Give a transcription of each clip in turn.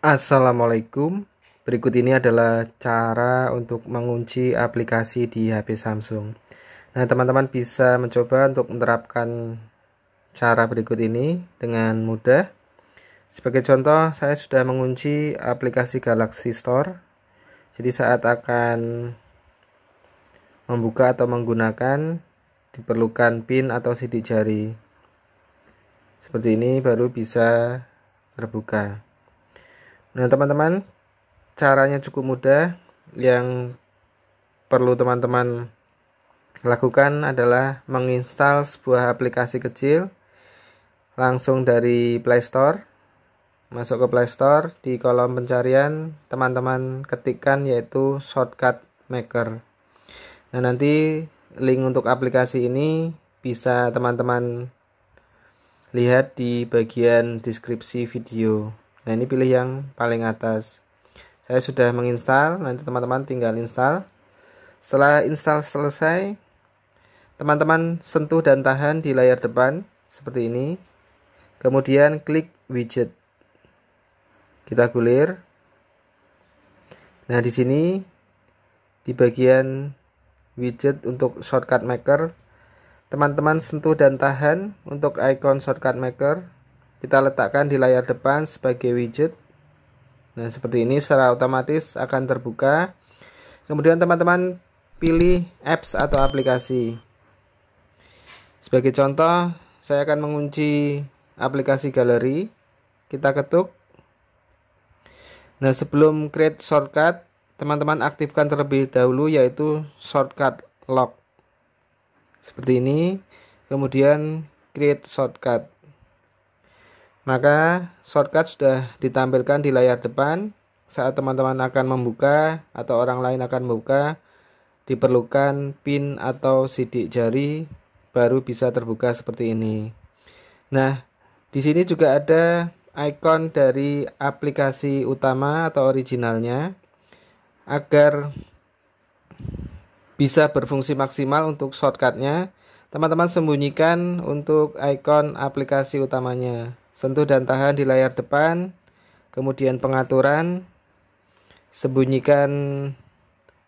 Assalamualaikum. Berikut ini adalah cara untuk mengunci aplikasi di HP Samsung. Nah, teman-teman bisa mencoba untuk menerapkan cara berikut ini dengan mudah. Sebagai contoh, saya sudah mengunci aplikasi Galaxy Store jadi saat akan membuka atau menggunakan diperlukan pin atau sidik jari. Seperti ini baru bisa terbuka. Nah, teman-teman, caranya cukup mudah. Yang perlu teman-teman lakukan adalah menginstal sebuah aplikasi kecil langsung dari Play Store masuk ke playstore di kolom pencarian teman-teman ketikkan yaitu shortcut maker nah nanti link untuk aplikasi ini bisa teman-teman lihat di bagian deskripsi video nah ini pilih yang paling atas saya sudah menginstal nanti teman-teman tinggal install setelah install selesai teman-teman sentuh dan tahan di layar depan seperti ini kemudian klik widget kita gulir nah di sini di bagian widget untuk shortcut maker teman-teman sentuh dan tahan untuk icon shortcut maker kita letakkan di layar depan sebagai widget nah seperti ini secara otomatis akan terbuka kemudian teman-teman pilih apps atau aplikasi sebagai contoh saya akan mengunci aplikasi galeri kita ketuk Nah, sebelum create shortcut, teman-teman aktifkan terlebih dahulu yaitu shortcut lock. Seperti ini. Kemudian create shortcut. Maka shortcut sudah ditampilkan di layar depan. Saat teman-teman akan membuka atau orang lain akan membuka, diperlukan pin atau sidik jari baru bisa terbuka seperti ini. Nah, di sini juga ada icon dari aplikasi utama atau originalnya agar bisa berfungsi maksimal untuk shortcutnya teman-teman sembunyikan untuk icon aplikasi utamanya sentuh dan tahan di layar depan kemudian pengaturan sembunyikan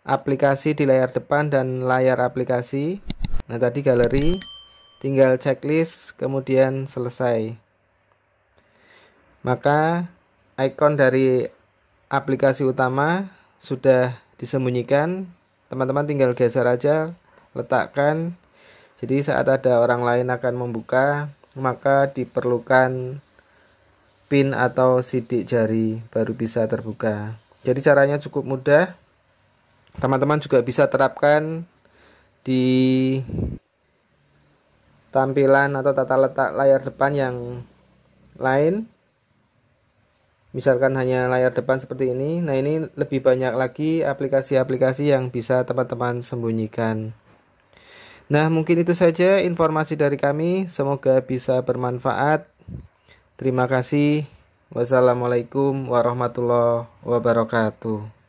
aplikasi di layar depan dan layar aplikasi nah tadi galeri tinggal checklist kemudian selesai maka icon dari aplikasi utama sudah disembunyikan teman-teman tinggal geser aja letakkan jadi saat ada orang lain akan membuka maka diperlukan pin atau sidik jari baru bisa terbuka jadi caranya cukup mudah teman-teman juga bisa terapkan di tampilan atau tata letak layar depan yang lain misalkan hanya layar depan seperti ini nah ini lebih banyak lagi aplikasi-aplikasi yang bisa teman-teman sembunyikan nah mungkin itu saja informasi dari kami semoga bisa bermanfaat terima kasih wassalamualaikum warahmatullahi wabarakatuh